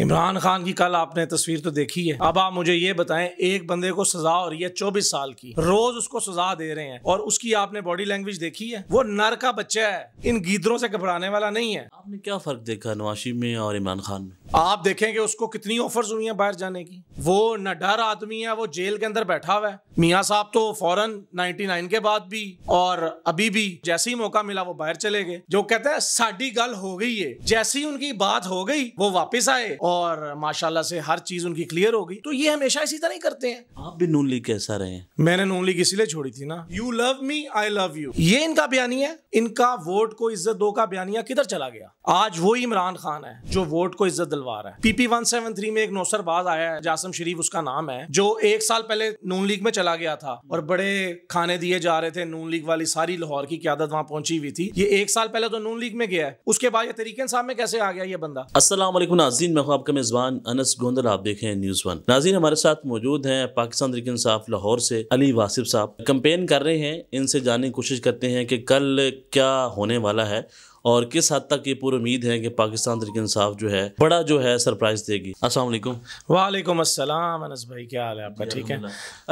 इमरान खान की कल आपने तस्वीर तो देखी है अब आप मुझे ये बताएं एक बंदे को सजा हो रही है चौबीस साल की रोज उसको सजा दे रहे हैं और उसकी आपने बॉडी लैंग्वेज देखी है वो नर का बच्चा है इन गीदरों से घबराने वाला नहीं है आपने क्या फर्क देखा नवाशी में और इमरान खान में आप देखें कि उसको कितनी ऑफर्स हुई हैं बाहर जाने की वो न डर आदमी है वो जेल के अंदर बैठा हुआ है मियाँ साहब तो फौरन नाइनटी के बाद भी और अभी भी जैसे ही मौका मिला वो बाहर चले गए जो कहते हैं साड़ी गल हो गई है जैसी उनकी बात हो गई वो वापिस आए और माशाल्लाह से हर चीज़ उनकी क्लियर हो गई तो ये हमेशा इसी तरह ही करते हैं आप भी नून लीग कैसा रहे मैंने नून लीग इसीलिए छोड़ी थी ना you love me I love you ये इनका बयानिया है इनका वोट को इज्जत दो का बयानिया किधर चला गया आज वो इमरान खान है जो वोट को इज्जत दिलवा रहा है पीपी वन सेवन थ्री में एक नौसरबाज आया है जासम शरीफ उसका नाम है जो एक साल पहले नून लीग में चला गया था और बड़े खाने दिए जा रहे थे नून लीग वाली सारी लाहौर की क्यादत वहां पहुंची हुई थी ये एक साल पहले तो नून लीग में गया है उसके बाद ये तरीके साहब में कैसे आ गया ये बंदा असला नाजीन मैं आपका मेजबान अनस गोंदल आप देखें न्यूज वन नाजीन हमारे साथ मौजूद हैं पाकिस्तान तरीके इंसाफ लाहौर से अली वासिफ साहब कंपेन कर रहे हैं इनसे जानने की कोशिश करते हैं कि कल क्या होने वाला है और किस हद तक ये पूरी उम्मीद है कि पाकिस्तान तरीके इंसाफ जो है बड़ा जो है सरप्राइज देगी असलम वालेकुम असलम अनस भाई क्या हाल है आपका ठीक है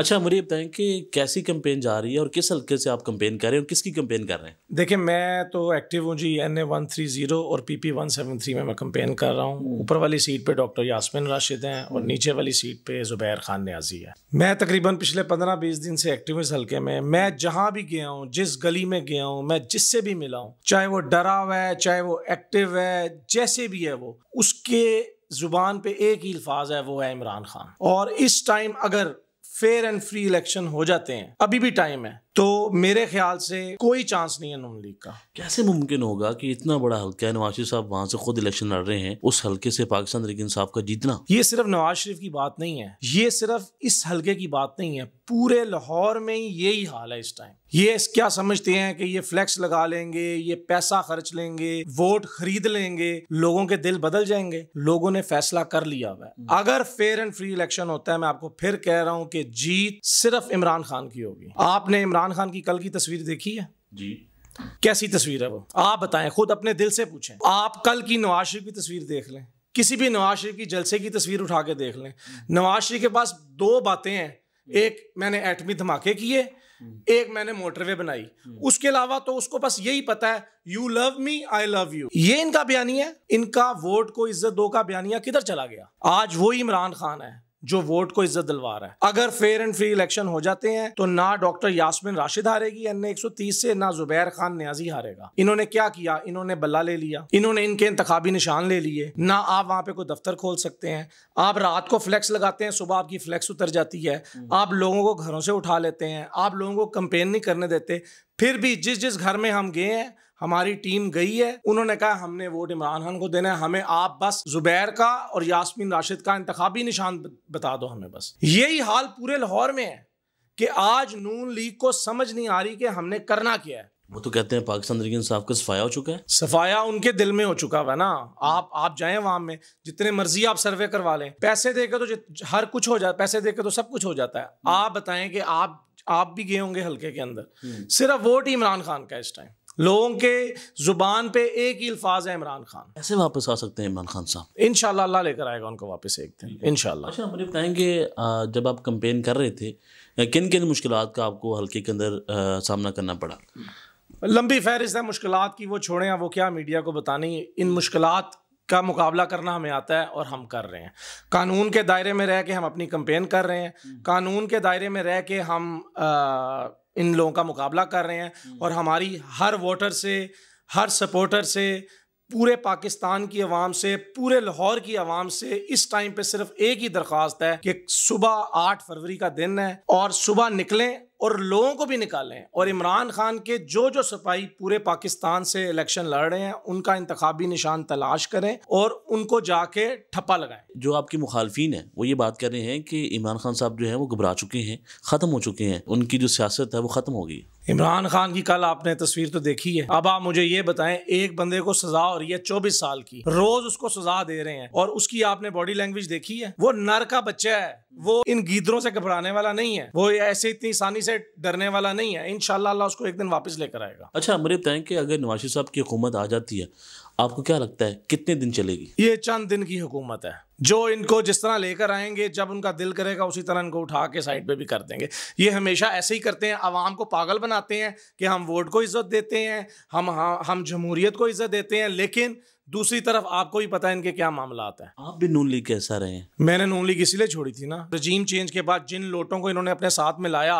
अच्छा मुझे बताएं कि कैसी कंपेन जा रही है और किस हल्के से आप कंपेन कर रहे हैं और किसकी कंपेन कर रहे हैं देखिए मैं तो एक्टिव हूँ जी N A one three zero और P P one seven three में मैं कंपेन कर रहा हूँ हम्म। ऊपर वाली सीट पर डॉक्टर यासमिन राशिद हैं और हम्म। नीचे वाली सीट पर ज़ुबैर खान न्याजी है मैं तकरीबन पिछले पंद्रह बीस दिन से एक्टिव इस हल्के में मैं जहाँ भी गया हूँ जिस गली में गया हूँ मैं जिससे भी मिला हूँ चाहे वो डरा खराब है चाहे वो एक्टिव है जैसे भी है वो उसके ज़ुबान पे एक ही अल्फाज है वो है इमरान खान और इस टाइम अगर फेयर एंड फ्री इलेक्शन हो जाते हैं अभी भी टाइम है तो मेरे ख्याल से कोई चांस नहीं है नून लीग का कैसे मुमकिन होगा कि इतना बड़ा हल्का है नवाज शरीफ साहब वहां से खुद इलेक्शन लड़ रहे हैं उस हल्के से पाकिस्तान तरीके इंसाफ का जीतना ये सिर्फ नवाज शरीफ की बात नहीं है ये सिर्फ इस हल्के की बात नहीं है पूरे लाहौर में यही हाल है इस टाइम ये क्या समझते हैं कि ये फ्लैक्स लगा लेंगे ये पैसा खर्च लेंगे वोट खरीद लेंगे लोगों के दिल बदल जाएंगे लोगों ने फैसला कर लिया हुआ है हम्म। अगर फेयर एंड फ्री इलेक्शन होता है मैं आपको फिर कह रहा हूं कि जीत सिर्फ इमरान खान की होगी आपने इमरान इमरान खान की कल की तस्वीर देखी है जी कैसी तस्वीर है वो आप बताएं खुद अपने दिल से पूछें आप कल की नवाज शरीफ की तस्वीर देख लें किसी भी नवाज शरीफ की जलसे की तस्वीर उठा के देख लें नवाज शरीफ के पास दो बातें हैं एक मैंने एटमी धमाके किए एक मैंने मोटरवे बनाई उसके अलावा तो उसको बस यही पता है you love me I love you ये इनका बयानी है इनका वोट को इज्जत दो का बयानिया किधर चला गया आज वो इमरान खान है जो वोट को इज्जत दिलवा रहा है अगर फेयर एंड फ्री इलेक्शन हो जाते हैं तो ना डॉक्टर यासमिन राशिद हारेगी एन ए से ना जुबैर खान न्याजी हारेगा इन्होंने क्या किया इन्होंने बल्ला ले लिया इन्होंने इनके इंतबी निशान ले लिए ना आप वहां पे कोई दफ्तर खोल सकते हैं आप रात को फ्लैक्स लगाते हैं सुबह आपकी फ्लैक्स उतर जाती है हम्म। आप लोगों को घरों से उठा लेते हैं आप लोगों को कंपेन नहीं करने देते फिर भी जिस जिस घर में हम गए हैं हमारी टीम गई है उन्होंने कहा हमने वोट इमरान खान को देना है हमें आप बस जुबैर का और यासमीन राशिद का इंतबी निशान बता दो हमें बस यही हाल पूरे लाहौर में है कि आज नून लीग को समझ नहीं आ रही कि हमने करना क्या है वो तो कहते हैं पाकिस्तान तरीके इंसाफ का सफाया हो चुका है सफाया उनके दिल में हो चुका है ना आप आप जाएं वहां में जितने मर्जी आप सर्वे करवा लें पैसे देकर तो हर कुछ हो जाता पैसे देकर तो सब कुछ हो जाता है हम्म। आप बताएं कि आप आप भी गए होंगे हल्के के अंदर हम्म। सिर्फ वोट इमरान खान का इस टाइम लोगों के जुबान पे एक ही अल्फाज है इमरान खान ऐसे वापस आ सकते हैं इमरान खान साहब इन अल्लाह लेकर आएगा उनको वापस एक दिन इन अच्छा मुझे बताएंगे जब आप कंपेन कर रहे थे किन किन मुश्किल का आपको हल्के के अंदर सामना करना पड़ा लंबी फहरिस्त है मुश्किल की वो छोड़ें वो क्या मीडिया को बतानी इन मुश्किल का मुकाबला करना हमें आता है और हम कर रहे हैं कानून के दायरे में रह के हम अपनी कंपेन कर रहे हैं हम्म। कानून के दायरे में रह के हम आ, इन लोगों का मुकाबला कर रहे हैं हम्म। और हमारी हर वोटर से हर सपोर्टर से पूरे पाकिस्तान की आवाम से पूरे लाहौर की आवाम से इस टाइम पे सिर्फ एक ही दरख्वास्त है कि सुबह आठ फरवरी का दिन है और सुबह निकलें और लोगों को भी निकालें और इमरान खान के जो जो सिपाही पूरे पाकिस्तान से इलेक्शन लड़ रहे हैं उनका इंतबी निशान तलाश करें और उनको जाके ठप्पा लगाएं जो आपके मुखालफी हैं वो ये बात कर रहे हैं कि इमरान खान साहब जो है वो घबरा चुके हैं ख़त्म हो चुके हैं उनकी जो सियासत है वो ख़त्म हो गई इमरान खान की कल आपने तस्वीर तो देखी है अब आप मुझे ये बताएं एक बंदे को सजा हो रही है चौबीस साल की रोज उसको सजा दे रहे हैं और उसकी आपने बॉडी लैंग्वेज देखी है वो नर का बच्चा है वो इन गीदरों से घबराने वाला नहीं है वो ऐसे इतनी आसानी से डरने वाला नहीं है इन अल्लाह उसको एक दिन वापस लेकर आएगा अच्छा मुझे बताएं कि अगर नवाशी साहब की हुकूमत आ जाती है आपको क्या लगता है कितने दिन चलेगी ये चंद दिन की हुकूमत है जो इनको जिस तरह लेकर आएंगे जब उनका दिल करेगा उसी तरह इनको उठा के साइड पे भी कर देंगे ये हमेशा ऐसे ही करते हैं आवाम को पागल बनाते हैं कि हम वोट को इज्जत देते हैं हम हाँ, हम जमहूरियत को इज्जत देते हैं लेकिन दूसरी तरफ आपको भी पता है इनके क्या मामला आता है आप भी नून लीग कैसा रहे मैंने नून लीग इसीलिए छोड़ी थी ना रजीम चेंज के बाद जिन लोटों को इन्होंने अपने साथ में लाया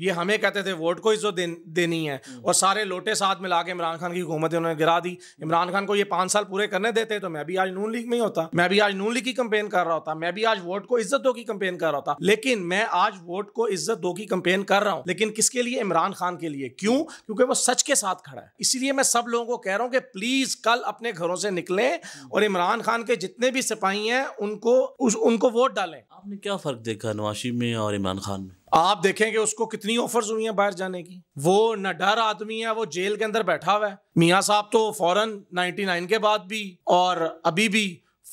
ये हमें कहते थे वोट को इज्जत दे, देनी है हम्म। और सारे लोटे साथ में ला के इमरान खान की हुकूमत इन्होंने गिरा दी इमरान खान को ये पांच साल पूरे करने देते तो मैं भी आज नून लीग में ही होता मैं भी आज नून लीग की कंपेन कर रहा होता मैं भी आज वोट को इज्जत दो की कंपेन कर रहा था लेकिन मैं आज वोट को इज्जत दो की कंपेन कर रहा हूँ लेकिन किसके लिए इमरान खान के लिए क्यों क्योंकि वो सच के साथ खड़ा है इसीलिए मैं सब लोगों को कह रहा हूँ कि प्लीज कल अपने घरों से से निकले हम्म। और इमरान खान के जितने भी सिपाही हैं उनको उस उनको वोट डालें आपने क्या फ़र्क देखा नवाशी में और इमरान खान में आप देखें कि उसको कितनी ऑफर्स हुई हैं बाहर जाने की वो न डर आदमी है वो जेल के अंदर बैठा हुआ है मियाँ साहब तो फौरन नाइनटी के बाद भी और अभी भी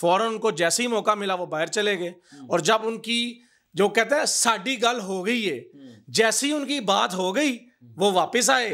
फौरन उनको जैसे ही मौका मिला वो बाहर चले गए हम्म। और जब उनकी जो कहते हैं साड़ी गल हो गई है हम्म। जैसी उनकी बात हो गई वो वापस आए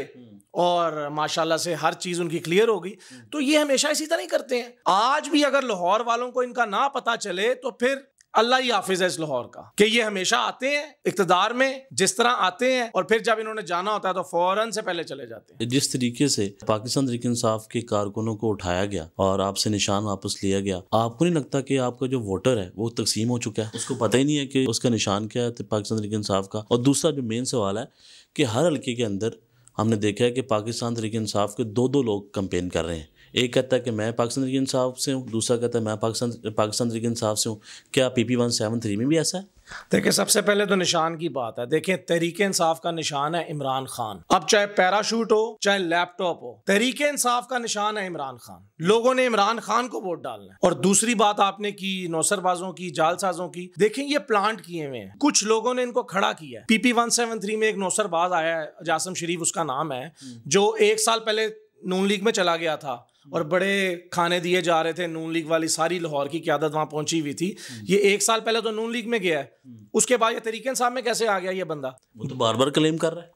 और माशाल्लाह से हर चीज़ उनकी क्लियर हो गई तो ये हमेशा इसी तरह ही करते हैं आज भी अगर लाहौर वालों को इनका ना पता चले तो फिर अल्लाह ही हाफिज है इस लाहौर का कि ये हमेशा आते हैं इकतदार में जिस तरह आते हैं और फिर जब इन्होंने जाना होता है तो फौरन से पहले चले जाते हैं जिस तरीके से पाकिस्तान तरीके इंसाफ के कारकुनों को उठाया गया और आपसे निशान वापस लिया गया आपको नहीं लगता कि आपका जो वोटर है वो तकसीम हो चुका है उसको पता ही नहीं है कि उसका निशान क्या है पाकिस्तान तरीके इंसाफ का और दूसरा जो मेन सवाल है कि हर हल्के के अंदर हमने देखा है कि पाकिस्तान तरीके इंसाफ के दो दो लोग कंपेन कर रहे हैं एक कहता है कि मैं पाकिस्तान तरीके इंसाफ से हूँ दूसरा कहता है मैं पाकिस्तान पाकिस्तान तरीके इंसाफ से हूँ क्या P P one seven three में भी ऐसा है देखिए सबसे पहले तो निशान की बात है देखिए तरीके इंसाफ का निशान है इमरान खान अब चाहे पैराशूट हो चाहे लैपटॉप हो तरीके इंसाफ का निशान है इमरान खान लोगों ने इमरान खान को वोट डालना है और दूसरी बात आपने की नौसरबाजों की जालसाजों की देखें ये प्लांट किए हुए हैं कुछ लोगों ने इनको खड़ा किया है पीपी वन सेवन थ्री में एक नौसरबाज आया है जासम शरीफ उसका नाम है हम्म। जो एक साल पहले नून लीग में चला गया था और हम्म। बड़े खाने दिए जा रहे थे नून लीग वाली सारी लाहौर की क्यादत वहां पहुंची हुई थी हम्म। ये एक साल पहले तो नून लीग में गया है हम्म। उसके बाद ये तरीके साहब में कैसे आ गया ये बंदा वो तो बार बार क्लेम कर रहा है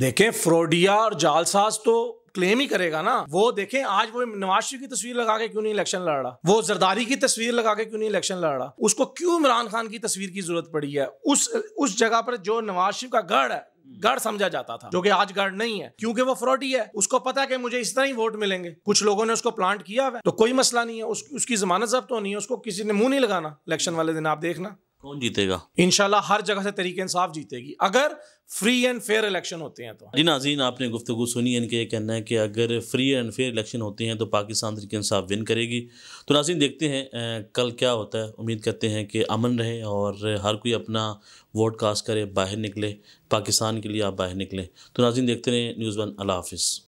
देखें फ्रोडिया और जालसाज तो क्लेम ही करेगा ना वो देखें आज वो नवाज शरीफ की तस्वीर लगा के क्यों नहीं इलेक्शन लड़ रहा वो जरदारी की तस्वीर लगा के क्यों नहीं इलेक्शन लड़ रहा उसको क्यों इमरान खान की तस्वीर की जरूरत पड़ी है उस उस जगह पर जो नवाज शरीफ का गढ़ है गढ़ समझा जाता था जो कि आज गढ़ नहीं है क्योंकि वो फ्रॉडी है उसको पता है कि मुझे इस तरह ही वोट मिलेंगे कुछ लोगों ने उसको प्लांट किया हुआ तो कोई मसला नहीं है उस, उसकी जमानत जब्त नहीं है उसको किसी ने मुंह नहीं लगाना इलेक्शन वाले दिन आप देखना कौन जीतेगा इनशाला हर जगह से तरीके इंसाफ जीतेगी अगर फ्री एंड फेयर इलेक्शन होते हैं तो जी नाजीन आपने गुफ्तु सुनी इनके ये कहना है कि अगर फ्री एंड फेयर इलेक्शन होते हैं तो पाकिस्तान तरीके इंसाफ विन करेगी तो नाजीन देखते हैं कल क्या होता है उम्मीद करते हैं कि अमन रहे और हर कोई अपना वोट कास्ट करे बाहर निकले पाकिस्तान के लिए आप बाहर निकलें तो नाजीन देखते रहें न्यूज़ वन अला हाफिज़